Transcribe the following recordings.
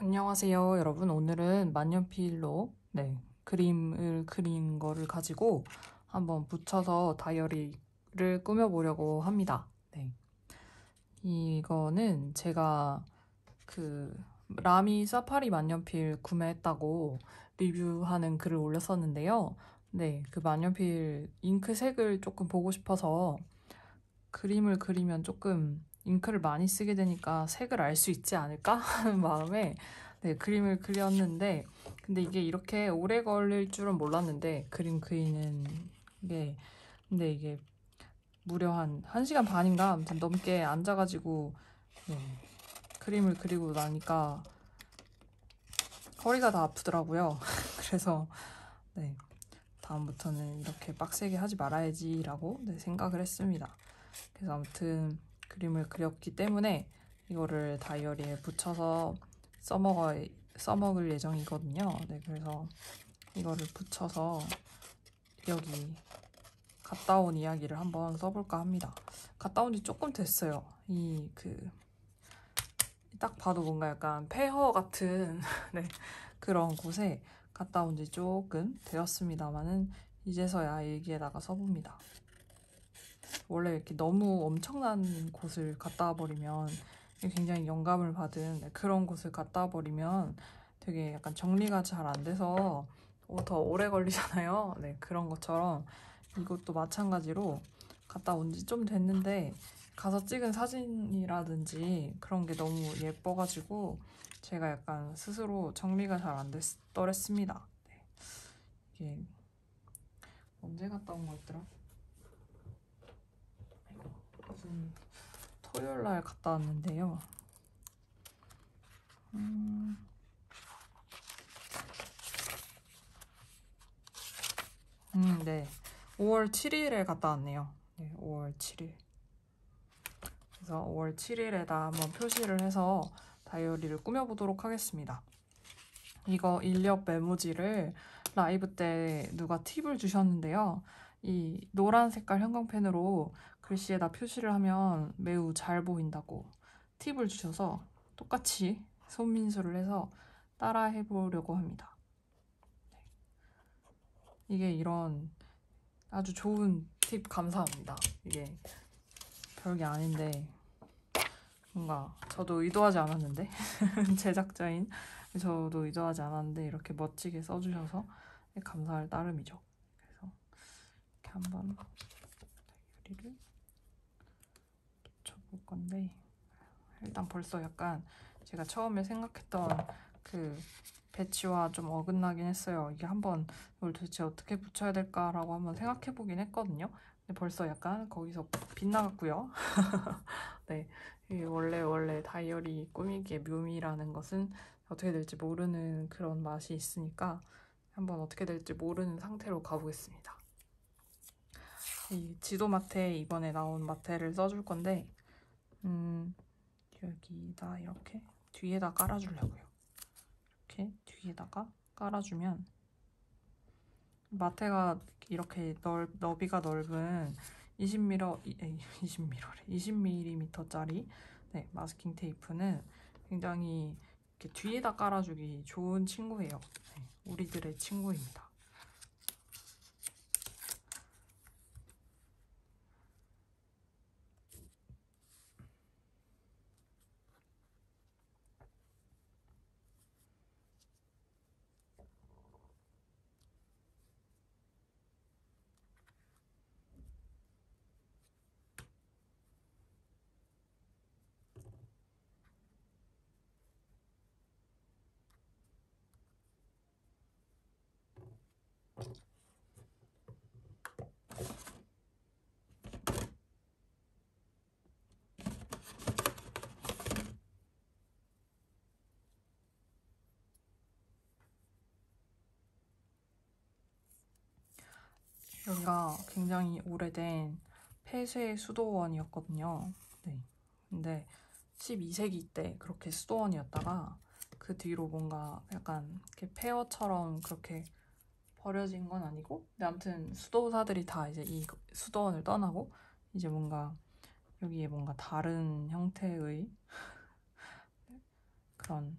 안녕하세요 여러분 오늘은 만년필로 네 그림을 그린 거를 가지고 한번 붙여서 다이어리를 꾸며보려고 합니다 네 이거는 제가 그 라미 사파리 만년필 구매했다고 리뷰하는 글을 올렸었는데요 네그 만년필 잉크색을 조금 보고 싶어서 그림을 그리면 조금 잉크를 많이 쓰게 되니까 색을 알 수 있지 않을까 하는 마음에 네, 그림을 그렸는데 근데 이게 이렇게 오래 걸릴 줄은 몰랐는데 그림 그리는 게 근데 이게 무려 한 1시간 반인가 아무튼 넘게 앉아가지고 네, 그림을 그리고 나니까 허리가 다 아프더라고요. 그래서 네, 다음부터는 이렇게 빡세게 하지 말아야지라고 네, 생각을 했습니다. 그래서 아무튼 그림을 그렸기 때문에 이거를 다이어리에 붙여서 써먹어, 써먹을 예정이거든요. 네, 그래서 이거를 붙여서 여기 갔다 온 이야기를 한번 써볼까 합니다. 갔다 온 지 조금 됐어요. 이 그 딱 봐도 뭔가 약간 폐허 같은 네, 그런 곳에 갔다 온 지 조금 되었습니다만은 이제서야 일기에다가 써봅니다. 원래 이렇게 너무 엄청난 곳을 갔다 버리면 굉장히 영감을 받은 네, 그런 곳을 갔다 버리면 되게 약간 정리가 잘 안 돼서 어, 더 오래 걸리잖아요. 네, 그런 것처럼 이것도 마찬가지로 갔다 온 지 좀 됐는데 가서 찍은 사진이라든지 그런 게 너무 예뻐가지고 제가 약간 스스로 정리가 잘 안 됐더랬습니다. 네. 이게 언제 갔다 온 거였더라? 음, 토요일 날 갔다 왔는데요. 음, 음, 네. 5월 7일에 갔다 왔네요. 네, 5월 7일. 그래서 5월 7일에다 한번 표시를 해서 다이어리를 꾸며보도록 하겠습니다. 이거 인력 메모지를 라이브 때 누가 팁을 주셨는데요. 이 노란 색깔 형광펜으로 글씨에다 표시를 하면 매우 잘 보인다고 팁을 주셔서 똑같이 손민수를 해서 따라 해보려고 합니다. 네. 이게 이런 아주 좋은 팁 감사합니다. 이게 별게 아닌데 뭔가 저도 의도하지 않았는데 제작자인 저도 의도하지 않았는데 이렇게 멋지게 써주셔서 네, 감사할 따름이죠. 그래서 이렇게 한번 네, 유리를 올 건데 일단 벌써 약간 제가 처음에 생각했던 그 배치와 좀 어긋나긴 했어요. 이게 한번 이걸 도대체 어떻게 붙여야 될까라고 한번 생각해보긴 했거든요. 근데 벌써 약간 거기서 빗나갔고요. 네, 원래 원래 다이어리 꾸미기의 묘미라는 것은 어떻게 될지 모르는 그런 맛이 있으니까 한번 어떻게 될지 모르는 상태로 가보겠습니다. 이 지도마테 이번에 나온 마테를 써줄 건데 음, 여기다 이렇게 뒤에다 깔아주려고요. 이렇게 뒤에다가 깔아주면 마테가 이렇게 넓, 너비가 넓은 20mm, 2 0 m m 20mm짜리 네, 마스킹 테이프는 굉장히 이렇게 뒤에다 깔아주기 좋은 친구예요. 네, 우리들의 친구입니다. 여기가 그러니까 굉장히 오래된 폐쇄 수도원이었거든요. 네. 근데 12세기 때 그렇게 수도원이었다가 그 뒤로 뭔가 약간 이렇게 폐허처럼 그렇게 버려진 건 아니고 근데 아무튼 수도사들이 다 이제 이 수도원을 떠나고 이제 뭔가 여기에 뭔가 다른 형태의 그런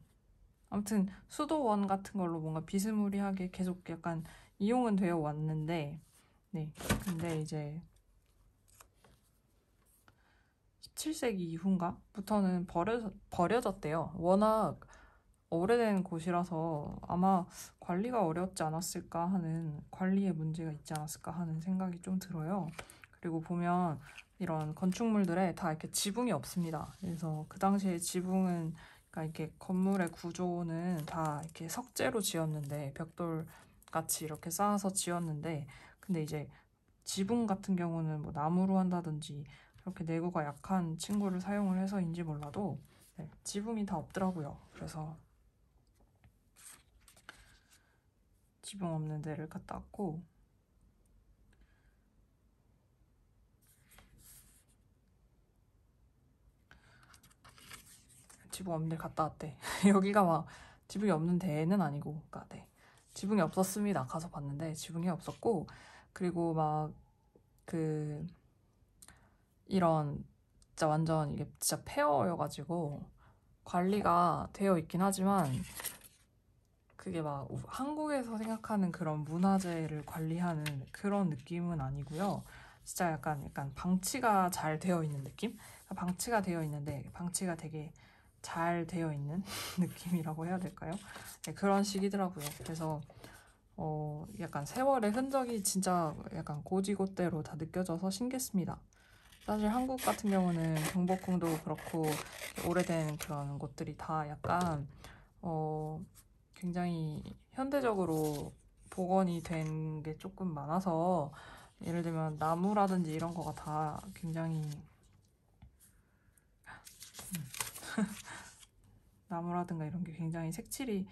아무튼 수도원 같은 걸로 뭔가 비스무리하게 계속 약간 이용은 되어 왔는데 네. 근데 이제 17세기 이후인가부터는 버려, 버려졌대요. 워낙 오래된 곳이라서 아마 관리가 어렵지 않았을까 하는 관리에 문제가 있지 않았을까 하는 생각이 좀 들어요. 그리고 보면 이런 건축물들에 다 이렇게 지붕이 없습니다. 그래서 그 당시에 지붕은 그러니까 이렇게 건물의 구조는 다 이렇게 석재로 지었는데 벽돌 같이 이렇게 쌓아서 지었는데 근데 이제 지붕 같은 경우는 뭐 나무로 한다든지 이렇게 내구가 약한 친구를 사용을 해서인지 몰라도 네, 지붕이 다 없더라고요. 그래서 지붕 없는 데를 갔다 왔고 지붕 없는 데 갔다 왔대. 여기가 막 지붕이 없는 데는 아니고, 그러니까 네. 지붕이 없었습니다. 가서 봤는데 지붕이 없었고 그리고 막 그 이런 진짜 완전 이게 진짜 페어여가지고 관리가 되어 있긴 하지만 그게 막 한국에서 생각하는 그런 문화재를 관리하는 그런 느낌은 아니고요. 진짜 약간 약간 방치가 잘 되어 있는 느낌? 방치가 되어 있는데 방치가 되게 잘 되어 있는 느낌이라고 해야 될까요? 네, 그런 식이더라고요. 그래서 어, 약간 세월의 흔적이 진짜 약간 고지고대로 다 느껴져서 신기했습니다. 사실 한국 같은 경우는 경복궁도 그렇고 오래된 그런 곳들이 다 약간 어, 굉장히 현대적으로 복원이 된 게 조금 많아서 예를 들면 나무라든지 이런 거가 다 굉장히 나무라든가 이런 게 굉장히 색칠이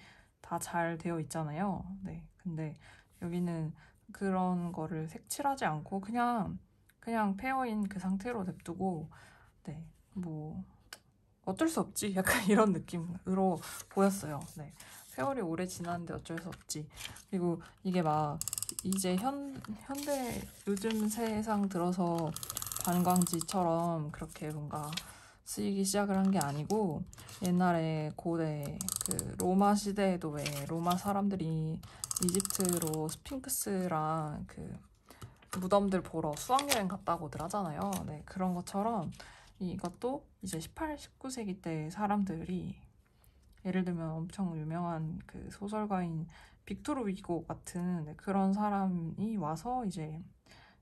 다잘 되어 있잖아요. 네. 근데 여기는 그런 거를 색칠하지 않고 그냥 그냥 페어인 그 상태로 냅두고 네. 뭐 어쩔 수 없지 약간 이런 느낌으로 보였어요. 네. 세월이 오래 지났는데 어쩔 수 없지. 그리고 이게 막 이제 현, 현대 요즘 세상 들어서 관광지처럼 그렇게 뭔가 쓰이기 시작을 한 게 아니고 옛날에 고대 그 로마 시대에도 왜 로마 사람들이 이집트로 스핑크스랑 그 무덤들 보러 수학여행 갔다고들 하잖아요. 네, 그런 것처럼 이것도 이제 18, 19세기 때 사람들이 예를 들면 엄청 유명한 그 소설가인 빅토르 위고 같은 네, 그런 사람이 와서 이제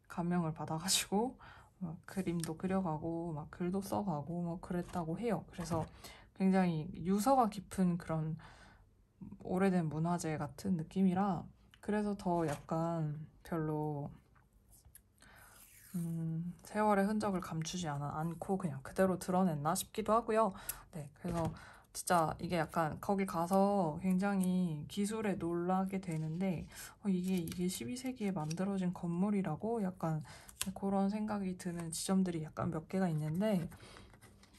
감명을 받아가지고 그림도 그려가고 막 글도 써가고 뭐 그랬다고 해요. 그래서 굉장히 유서가 깊은 그런 오래된 문화재 같은 느낌이라 그래서 더 약간 별로 음, 세월의 흔적을 감추지 않, 아 않고 그냥 그대로 드러냈나 싶기도 하고요. 네, 그래서 진짜 이게 약간 거기 가서 굉장히 기술에 놀라게 되는데 어, 이게 이게 12세기에 만들어진 건물이라고 약간 그런 생각이 드는 지점들이 약간 몇 개가 있는데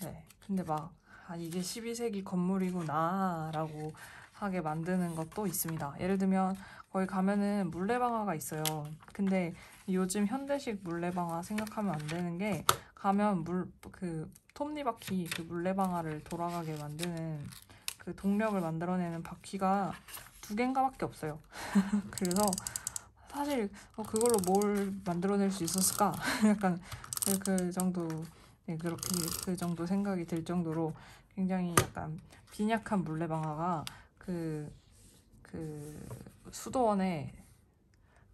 네 근데 막 아, 이게 12세기 건물이구나 라고 하게 만드는 것도 있습니다 예를 들면 거기 가면은 물레방아가 있어요 근데 요즘 현대식 물레방아 생각하면 안 되는 게 가면 물 그 톱니바퀴 그 물레방아를 돌아가게 만드는 그 동력을 만들어내는 바퀴가 두갠가밖에 없어요 그래서 사실 어, 그걸로 뭘 만들어낼 수 있었을까? 약간 그 정도 네, 그렇게 그 정도 생각이 들 정도로 굉장히 약간 빈약한 물레방아가 그, 그 수도원의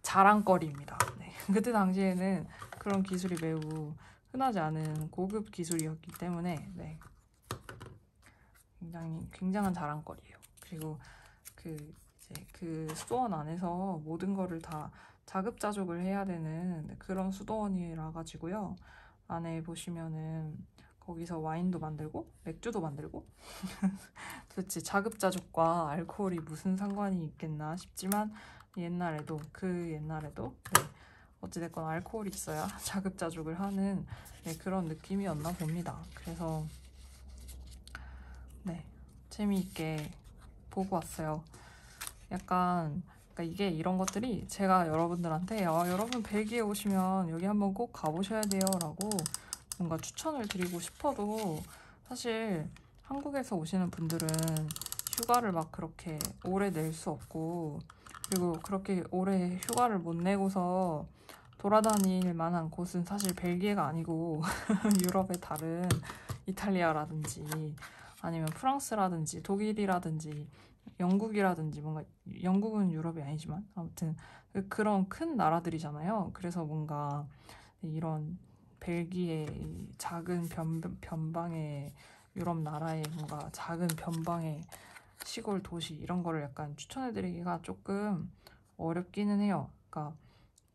자랑거리입니다. 네. 그때 당시에는 그런 기술이 매우 흔하지 않은 고급 기술이었기 때문에 네. 굉장히 굉장한 자랑거리예요. 그리고 그 이제 그 수도원 안에서 모든 거를 다 자급자족을 해야 되는 그런 수도원이라 가지고요. 안에 보시면은 거기서 와인도 만들고 맥주도 만들고 도대체 자급자족과 알코올이 무슨 상관이 있겠나 싶지만 옛날에도 그 옛날에도 네, 어찌됐건 알코올이 있어야 자급자족을 하는 네, 그런 느낌이었나 봅니다. 그래서 네 재미있게 보고 왔어요. 약간 그러니까 이게 이런 것들이 제가 여러분들한테 아, 여러분 벨기에 오시면 여기 한번 꼭 가보셔야 돼요 라고 뭔가 추천을 드리고 싶어도 사실 한국에서 오시는 분들은 휴가를 막 그렇게 오래 낼 수 없고 그리고 그렇게 오래 휴가를 못 내고서 돌아다닐 만한 곳은 사실 벨기에가 아니고 유럽의 다른 이탈리아라든지 아니면 프랑스라든지 독일이라든지 영국이라든지 뭔가 영국은 유럽이 아니지만 아무튼 그런 큰 나라들이잖아요. 그래서 뭔가 이런 벨기에 작은 변, 변방의 유럽 나라의 뭔가 작은 변방의 시골 도시 이런 거를 약간 추천해드리기가 조금 어렵기는 해요. 그러니까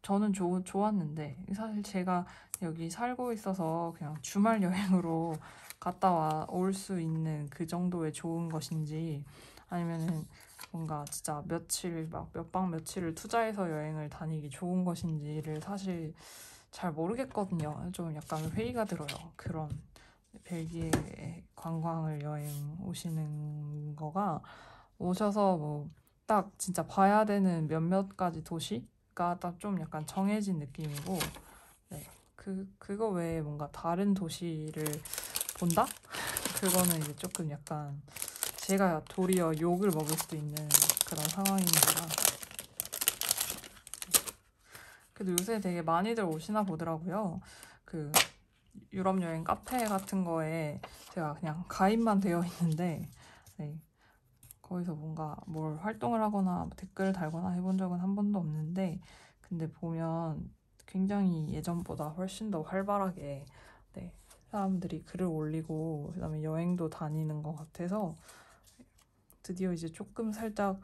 저는 좋, 좋았는데 사실 제가 여기 살고 있어서 그냥 주말 여행으로 갔다 와 올 수 있는 그 정도의 좋은 것인지 아니면은 뭔가 진짜 며칠 막 몇 박 며칠을 투자해서 여행을 다니기 좋은 것인지를 사실 잘 모르겠거든요. 좀 약간 회의가 들어요. 그런 벨기에 관광을 여행 오시는 거가 오셔서 뭐 딱 진짜 봐야 되는 몇몇 가지 도시가 딱 좀 약간 정해진 느낌이고 네. 그 그거 외에 뭔가 다른 도시를 본다? 그거는 이제 조금 약간 제가 도리어 욕을 먹을 수도 있는 그런 상황입니다. 그래도 요새 되게 많이들 오시나 보더라고요. 그 유럽 여행 카페 같은 거에 제가 그냥 가입만 되어 있는데 네. 거기서 뭔가 뭘 활동을 하거나 뭐 댓글을 달거나 해본 적은 한 번도 없는데 근데 보면 굉장히 예전보다 훨씬 더 활발하게 네, 사람들이 글을 올리고 그다음에 여행도 다니는 것 같아서 드디어 이제 조금 살짝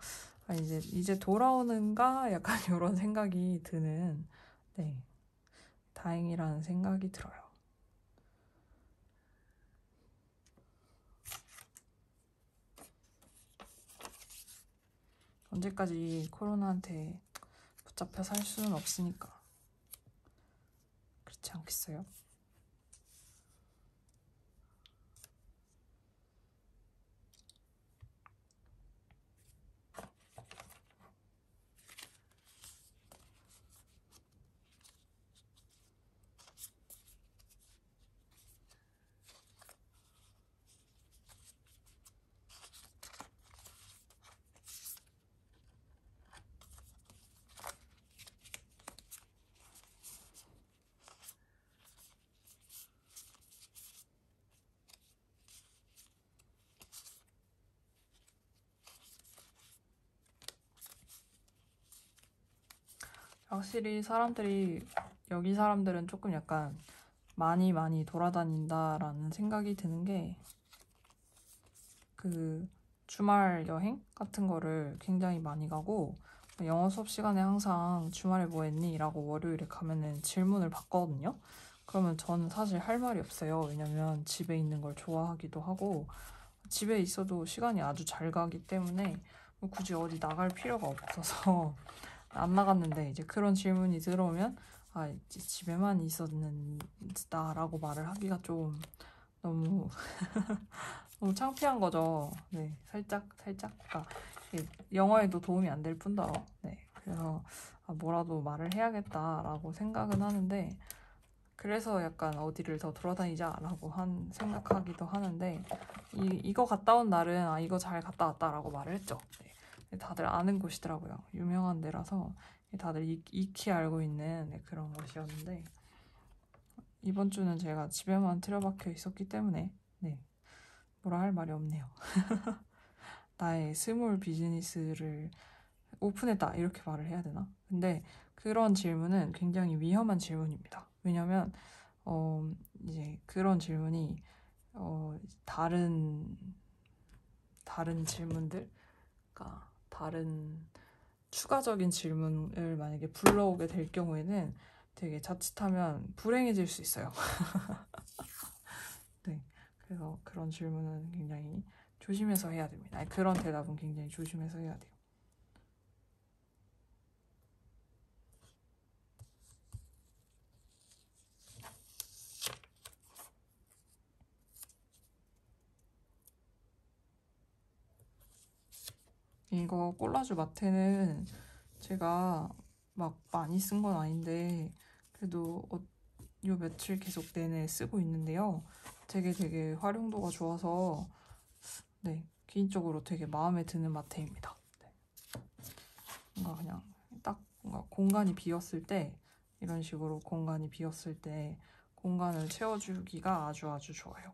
아 이제 이제 돌아오는가 약간 이런 생각이 드는 네 다행이라는 생각이 들어요. 언제까지 코로나한테 붙잡혀 살 수는 없으니까 그렇지 않겠어요? 확실히 사람들이 여기 사람들은 조금 약간 많이 많이 돌아다닌다라는 생각이 드는 게 그 주말 여행 같은 거를 굉장히 많이 가고 영어 수업 시간에 항상 주말에 뭐 했니? 라고 월요일에 가면은 질문을 받거든요. 그러면 저는 사실 할 말이 없어요. 왜냐면 집에 있는 걸 좋아하기도 하고 집에 있어도 시간이 아주 잘 가기 때문에 굳이 어디 나갈 필요가 없어서 안 나갔는데 이제 그런 질문이 들어오면 아 집에만 있었는다라고 말을 하기가 좀 너무 너무 창피한 거죠. 네, 살짝 살짝 그러니까 영어에도 도움이 안 될 뿐더러 네 그래서 아, 뭐라도 말을 해야겠다라고 생각은 하는데 그래서 약간 어디를 더 돌아다니자라고 한 생각하기도 하는데 이, 이거 갔다 온 날은 아 이거 잘 갔다 왔다라고 말을 했죠. 네. 네, 다들 아는 곳이더라고요. 유명한 데라서 네, 다들 익, 익히 알고 있는 네, 그런 곳이었는데 이번 주는 제가 집에만 틀어박혀 있었기 때문에 네 뭐라 할 말이 없네요. 나의 스몰 비즈니스를 오픈했다 이렇게 말을 해야 되나? 근데 그런 질문은 굉장히 위험한 질문입니다. 왜냐면 어 이제 그런 질문이 어 다른 다른 질문들 그러니까 다른 추가적인 질문을 만약에 불러오게 될 경우에는 되게 자칫하면 불행해질 수 있어요. 네. 그래서 그런 질문은 굉장히 조심해서 해야 됩니다. 그런 대답은 굉장히 조심해서 해야 돼요. 이거 꼴라주 마테는 제가 막 많이 쓴 건 아닌데 그래도 어, 요 며칠 계속 내내 쓰고 있는데요. 되게 되게 활용도가 좋아서 네 개인적으로 되게 마음에 드는 마테입니다. 네. 뭔가 그냥 딱 뭔가 공간이 비었을 때 이런 식으로 공간이 비었을 때 공간을 채워주기가 아주 아주 좋아요.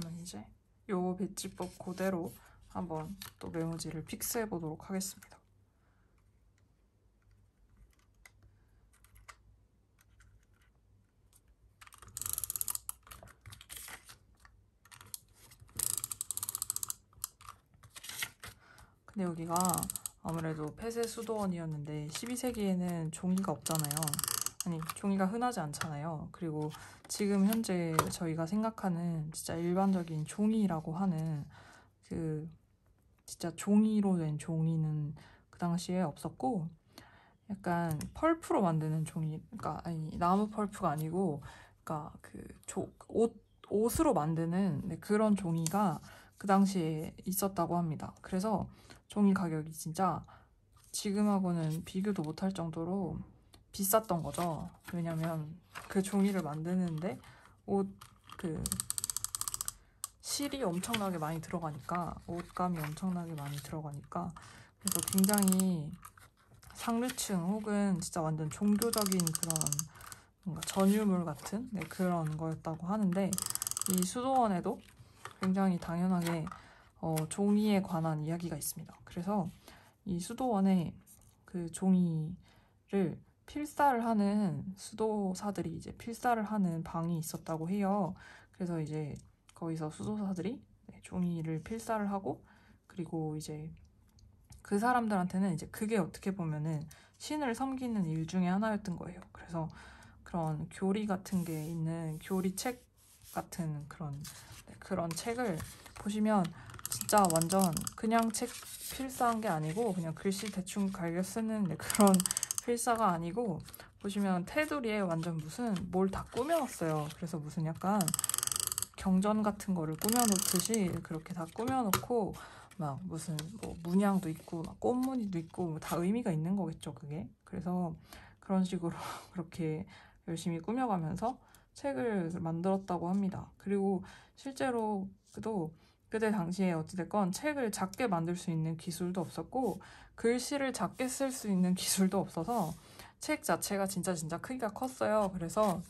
그러면 이제 요 배치법 그대로 한번 또 메모지를 픽스해 보도록 하겠습니다. 근데 여기가 아무래도 폐쇄 수도원이었는데 12세기에는 종이가 없잖아요. 아니 종이가 흔하지 않잖아요. 그리고 지금 현재 저희가 생각하는 진짜 일반적인 종이라고 하는 그 진짜 종이로 된 종이는 그 당시에 없었고 약간 펄프로 만드는 종이 그러니까 아니 나무 펄프가 아니고 그러니까 그 옷 옷으로 만드는 네, 그런 종이가 그 당시에 있었다고 합니다. 그래서 종이 가격이 진짜 지금하고는 비교도 못할 정도로 비쌌던 거죠. 왜냐면 그 종이를 만드는데 옷 그 실이 엄청나게 많이 들어가니까 옷감이 엄청나게 많이 들어가니까 그래서 굉장히 상류층 혹은 진짜 완전 종교적인 그런 뭔가 전유물 같은 네, 그런 거였다고 하는데 이 수도원에도 굉장히 당연하게 어, 종이에 관한 이야기가 있습니다. 그래서 이 수도원에 그 종이를 필사를 하는 수도사들이 이제 필사를 하는 방이 있었다고 해요. 그래서 이제 거기서 수도사들이 네, 종이를 필사를 하고 그리고 이제 그 사람들한테는 이제 그게 어떻게 보면은 신을 섬기는 일 중에 하나였던 거예요. 그래서 그런 교리 같은 게 있는 교리책 같은 그런 네, 그런 책을 보시면 진짜 완전 그냥 책 필사한 게 아니고 그냥 글씨 대충 갈겨 쓰는 네, 그런 필사가 아니고 보시면 테두리에 완전 무슨 뭘 다 꾸며놨어요. 그래서 무슨 약간 경전 같은 거를 꾸며놓듯이 그렇게 다 꾸며놓고 막 무슨 뭐 문양도 있고 막 꽃무늬도 있고 뭐 다 의미가 있는 거겠죠 그게 그래서 그런 식으로 그렇게 열심히 꾸며가면서 책을 만들었다고 합니다 그리고 실제로도 그때 당시에 어찌됐건 책을 작게 만들 수 있는 기술도 없었고 글씨를 작게 쓸 수 있는 기술도 없어서 책 자체가 진짜 진짜 크기가 컸어요. 그래서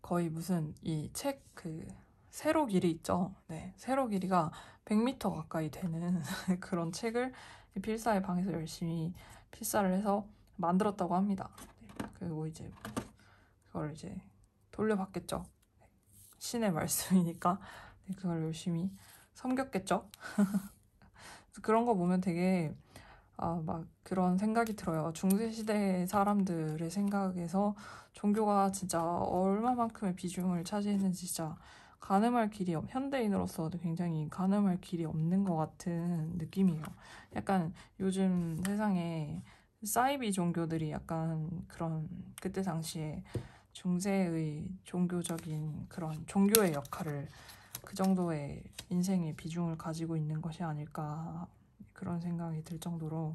거의 무슨 이 책 그 세로 길이 있죠. 네, 세로 길이가 100m 가까이 되는 그런 책을 필사의 방에서 열심히 필사를 해서 만들었다고 합니다. 네, 그리고 이제 그걸 이제 돌려받겠죠. 신의 말씀이니까 그걸 열심히 섬겼겠죠? 그런 거 보면 되게 아, 막 그런 생각이 들어요. 중세시대 사람들의 생각에서 종교가 진짜 얼마만큼의 비중을 차지했는지 진짜 가늠할 길이 현대인으로서 굉장히 가늠할 길이 없는 것 같은 느낌이에요. 약간 요즘 세상에 사이비 종교들이 약간 그런 그때 당시에 중세의 종교적인 그런 종교의 역할을 그 정도의 인생의 비중을 가지고 있는 것이 아닐까 그런 생각이 들 정도로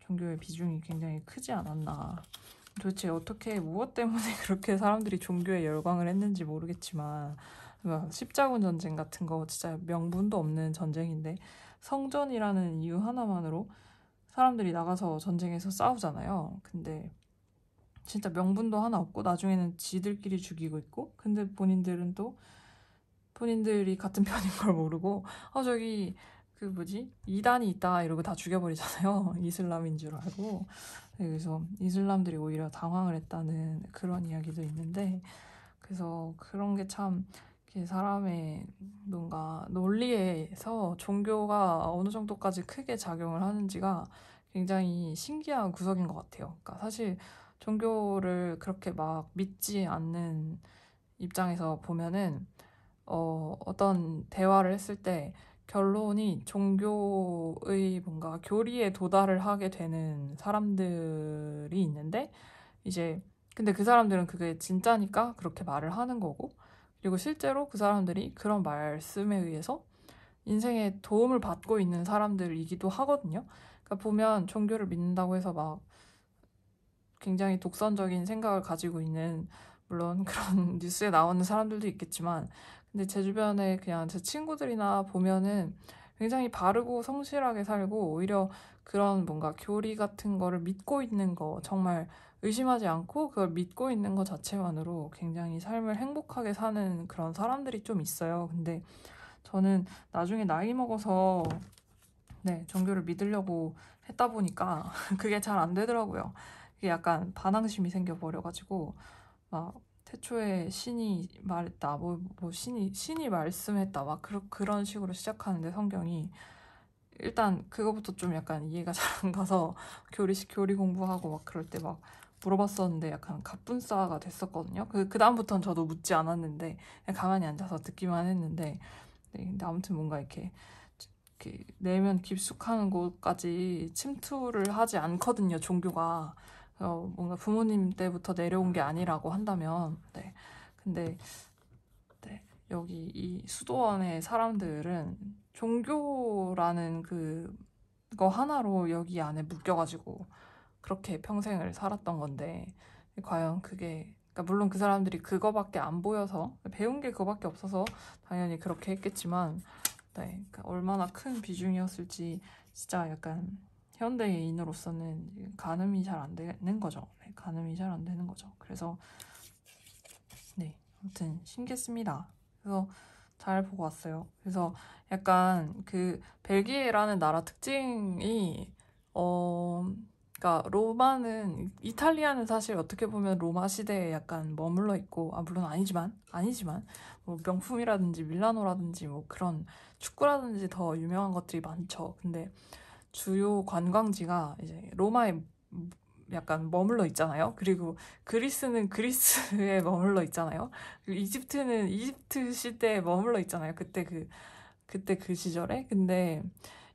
종교의 비중이 굉장히 크지 않았나. 도대체 어떻게 무엇 때문에 그렇게 사람들이 종교에 열광을 했는지 모르겠지만 뭐 십자군 전쟁 같은 거 진짜 명분도 없는 전쟁인데 성전이라는 이유 하나만으로 사람들이 나가서 전쟁에서 싸우잖아요. 근데 진짜 명분도 하나 없고 나중에는 지들끼리 죽이고 있고 근데 본인들은 또 본인들이 같은 편인 걸 모르고 아 저기 그 뭐지 이단이 있다 이러고 다 죽여버리잖아요 이슬람인 줄 알고 네, 그래서 이슬람들이 오히려 당황을 했다는 그런 이야기도 있는데 그래서 그런 게 참 사람의 뭔가 논리에서 종교가 어느 정도까지 크게 작용을 하는지가 굉장히 신기한 구석인 것 같아요. 그러니까 사실 종교를 그렇게 막 믿지 않는 입장에서 보면은 어, 어떤 대화를 했을 때 결론이 종교의 뭔가 교리에 도달을 하게 되는 사람들이 있는데 이제 근데 그 사람들은 그게 진짜니까 그렇게 말을 하는 거고 그리고 실제로 그 사람들이 그런 말씀에 의해서 인생에 도움을 받고 있는 사람들이기도 하거든요. 그러니까 보면 종교를 믿는다고 해서 막 굉장히 독선적인 생각을 가지고 있는 물론 그런 뉴스에 나오는 사람들도 있겠지만 근데 제 주변에 그냥 제 친구들이나 보면은 굉장히 바르고 성실하게 살고 오히려 그런 뭔가 교리 같은 거를 믿고 있는 거 정말 의심하지 않고 그걸 믿고 있는 것 자체만으로 굉장히 삶을 행복하게 사는 그런 사람들이 좀 있어요. 근데 저는 나중에 나이 먹어서 네, 종교를 믿으려고 했다 보니까 그게 잘 안 되더라고요. 그게 약간 반항심이 생겨버려가지고 막 태초에 신이 말했다, 뭐, 뭐 신이, 신이 말씀했다, 막 그러, 그런 식으로 시작하는데 성경이 일단 그거부터 좀 약간 이해가 잘 안 가서 교리식 교리 공부하고 막 그럴 때 막 물어봤었는데 약간 갑분싸가 됐었거든요. 그, 그 다음부터는 저도 묻지 않았는데 가만히 앉아서 듣기만 했는데 네, 근데 아무튼 뭔가 이렇게 이렇게 내면 깊숙한 곳까지 침투를 하지 않거든요, 종교가. 어, 뭔가 부모님 때부터 내려온 게 아니라고 한다면, 네. 근데, 네. 여기 이 수도원의 사람들은 종교라는 그 거 하나로 여기 안에 묶여가지고 그렇게 평생을 살았던 건데, 과연 그게, 그러니까 물론 그 사람들이 그거밖에 안 보여서, 배운 게 그거밖에 없어서 당연히 그렇게 했겠지만, 네. 그러니까 얼마나 큰 비중이었을지 진짜 약간 현대인으로서는 가늠이 잘 안 되는 거죠. 네, 가늠이 잘 안 되는 거죠. 그래서 네, 아무튼 신기했습니다. 그래서 잘 보고 왔어요. 그래서 약간 그 벨기에라는 나라 특징이 어 그러니까 로마는 이탈리아는 사실 어떻게 보면 로마 시대에 약간 머물러 있고 아 물론 아니지만 아니지만 뭐 명품이라든지 밀라노라든지 뭐 그런 축구라든지 더 유명한 것들이 많죠. 근데 주요 관광지가 이제 로마에 약간 머물러 있잖아요. 그리고 그리스는 그리스에 머물러 있잖아요. 이집트는 이집트 시대에 머물러 있잖아요. 그때 그 그때 그 시절에. 근데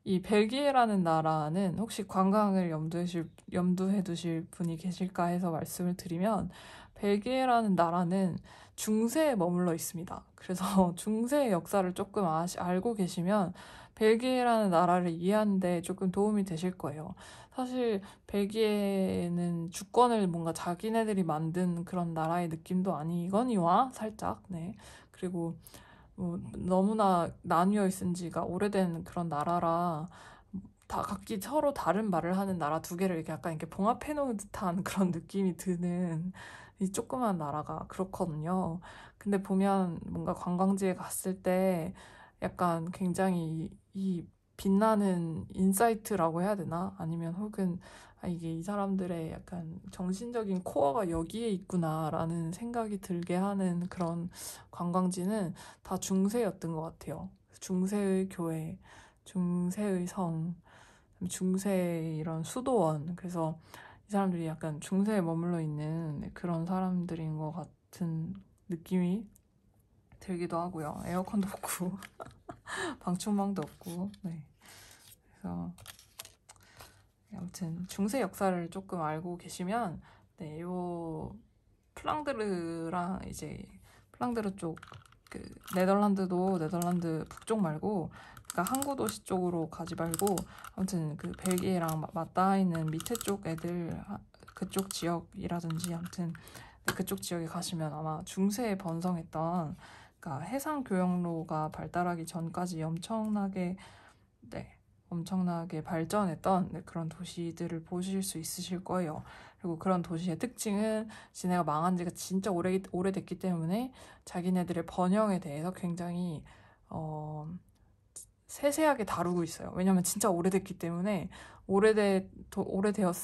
이 벨기에라는 나라는 혹시 관광을 염두해 실 염두해 두실 분이 계실까 해서 말씀을 드리면 벨기에라는 나라는 중세에 머물러 있습니다. 그래서 중세의 역사를 조금 아시, 알고 계시면 벨기에라는 나라를 이해하는데 조금 도움이 되실 거예요. 사실 벨기에는 주권을 뭔가 자기네들이 만든 그런 나라의 느낌도 아니거니와 살짝 네 그리고 뭐 너무나 나뉘어 있은 지가 오래된 그런 나라라 다 각기 서로 다른 말을 하는 나라 두 개를 이렇게 약간 이렇게 봉합해 놓은 듯한 그런 느낌이 드는 이 조그만 나라가 그렇거든요. 근데 보면 뭔가 관광지에 갔을 때 약간 굉장히 이 빛나는 인사이트라고 해야 되나? 아니면 혹은 아, 이게 이 사람들의 약간 정신적인 코어가 여기에 있구나라는 생각이 들게 하는 그런 관광지는 다 중세였던 것 같아요. 중세의 교회, 중세의 성, 중세의 이런 수도원. 그래서 이 사람들이 약간 중세에 머물러 있는 그런 사람들인 것 같은 느낌이 들기도 하고요. 에어컨도 없고. 방충망도 없고 네. 그래서 아무튼 중세 역사를 조금 알고 계시면 네, 요 플랑드르랑 이제 플랑드르 쪽그 네덜란드도 네덜란드 북쪽 말고 그러니까 항구 도시 쪽으로 가지 말고 아무튼 그 벨기에랑 맞닿아 있는 밑에 쪽 애들 그쪽 지역이라든지 아무튼 네, 그쪽 지역에 가시면 아마 중세에 번성했던 그러니까 해상 교역로가 발달하기 전까지 엄청나게 네, 엄청나게 발전했던 네, 그런 도시들을 보실 수 있으실 거예요. 그리고 그런 도시의 특징은 지네가 망한 지가 진짜 오래, 오래됐기 때문에 자기네들의 번영에 대해서 굉장히 어, 세세하게 다루고 있어요. 왜냐면 진짜 오래됐기 때문에 오래되, 오래되었,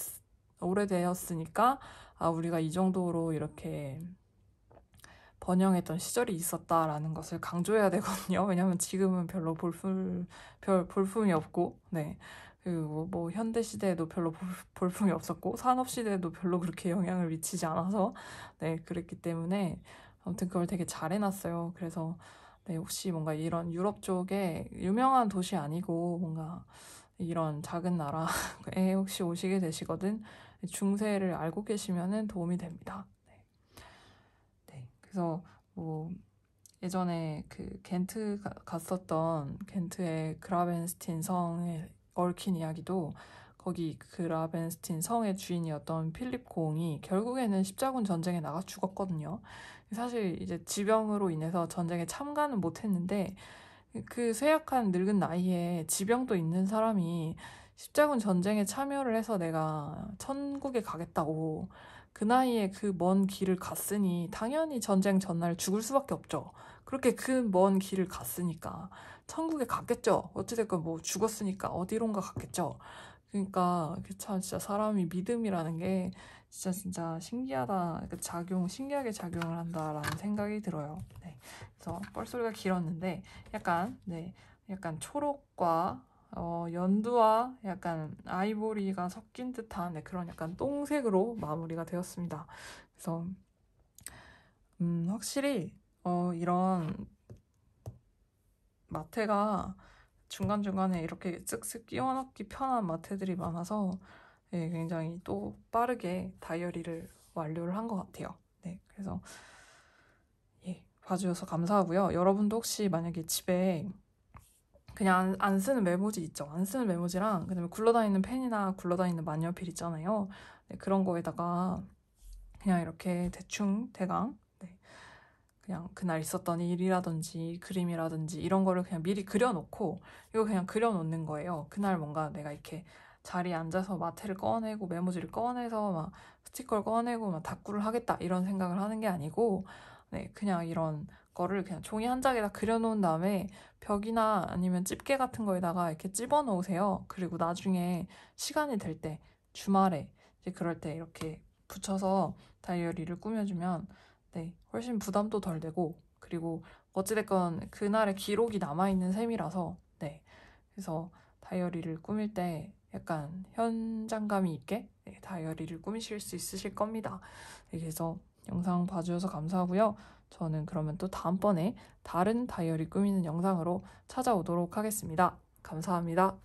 오래되었으니까 아, 우리가 이 정도로 이렇게 번영했던 시절이 있었다라는 것을 강조해야 되거든요. 왜냐면 지금은 별로 볼품, 별 볼품이 없고, 네. 그리고 뭐, 뭐 현대 시대에도 별로 볼품이 없었고, 산업 시대에도 별로 그렇게 영향을 미치지 않아서, 네. 그랬기 때문에 아무튼 그걸 되게 잘 해놨어요. 그래서, 네. 혹시 뭔가 이런 유럽 쪽에 유명한 도시 아니고, 뭔가 이런 작은 나라에 혹시 오시게 되시거든, 중세를 알고 계시면 도움이 됩니다. 그래서 뭐 예전에 그 겐트 갔었던 겐트의 그라벤스틴 성에 얽힌 이야기도 거기 그라벤스틴 성의 주인이었던 필립 고이 결국에는 십자군 전쟁에 나가 죽었거든요. 사실 이제 지병으로 인해서 전쟁에 참가는 못했는데 그 쇠약한 늙은 나이에 지병도 있는 사람이 십자군 전쟁에 참여를 해서 내가 천국에 가겠다고 그 나이에 그 먼 길을 갔으니 당연히 전쟁 전날 죽을 수밖에 없죠. 그렇게 그 먼 길을 갔으니까 천국에 갔겠죠. 어찌됐건 뭐 죽었으니까 어디론가 갔겠죠. 그러니까 그 참 진짜 사람이 믿음이라는 게 진짜 진짜 신기하다 그 작용 신기하게 작용을 한다라는 생각이 들어요. 네, 그래서 뻘소리가 길었는데 약간 네 약간 초록과 어, 연두와 약간 아이보리가 섞인 듯한 네, 그런 약간 똥색으로 마무리가 되었습니다. 그래서 음, 확실히 어, 이런 마테가 중간중간에 이렇게 쓱쓱 끼워넣기 편한 마테들이 많아서 네, 굉장히 또 빠르게 다이어리를 완료를 한 것 같아요. 네, 그래서 예, 봐주셔서 감사하고요. 여러분도 혹시 만약에 집에 그냥 안 쓰는 메모지 있죠. 안 쓰는 메모지랑 그다음에 굴러다니는 펜이나 굴러다니는 만년필 있잖아요. 네, 그런 거에다가 그냥 이렇게 대충 대강 네, 그냥 그날 있었던 일이라든지 그림이라든지 이런 거를 그냥 미리 그려놓고 이거 그냥 그려놓는 거예요. 그날 뭔가 내가 이렇게 자리에 앉아서 마테를 꺼내고 메모지를 꺼내서 막 스티커를 꺼내고 막 다꾸를 하겠다 이런 생각을 하는 게 아니고 네, 그냥 이런 거를 그냥 종이 한 장에다 그려놓은 다음에 벽이나 아니면 집게 같은 거에다가 이렇게 집어 놓으세요. 그리고 나중에 시간이 될 때 주말에 이제 그럴 때 이렇게 붙여서 다이어리를 꾸며주면 네 훨씬 부담도 덜 되고 그리고 어찌됐건 그날의 기록이 남아있는 셈이라서 네 그래서 다이어리를 꾸밀 때 약간 현장감이 있게 네, 다이어리를 꾸미실 수 있으실 겁니다. 네, 그래서 영상 봐주셔서 감사하고요. 저는 그러면 또 다음번에 다른 다이어리 꾸미는 영상으로 찾아오도록 하겠습니다. 감사합니다.